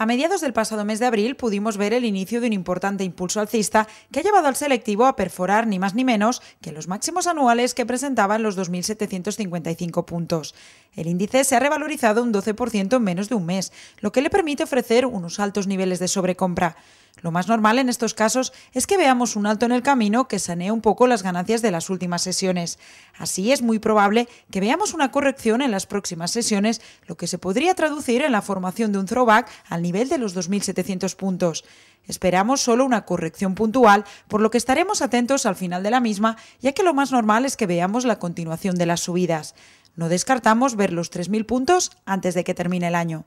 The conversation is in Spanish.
A mediados del pasado mes de abril pudimos ver el inicio de un importante impulso alcista que ha llevado al selectivo a perforar ni más ni menos que los máximos anuales que presentaban los 2.755 puntos. El índice se ha revalorizado un 12% en menos de un mes, lo que le permite ofrecer unos altos niveles de sobrecompra. Lo más normal en estos casos es que veamos un alto en el camino que sanee un poco las ganancias de las últimas sesiones. Así es muy probable que veamos una corrección en las próximas sesiones, lo que se podría traducir en la formación de un throwback al nivel de los 2.700 puntos. Esperamos solo una corrección puntual, por lo que estaremos atentos al final de la misma, ya que lo más normal es que veamos la continuación de las subidas. No descartamos ver los 3.000 puntos antes de que termine el año.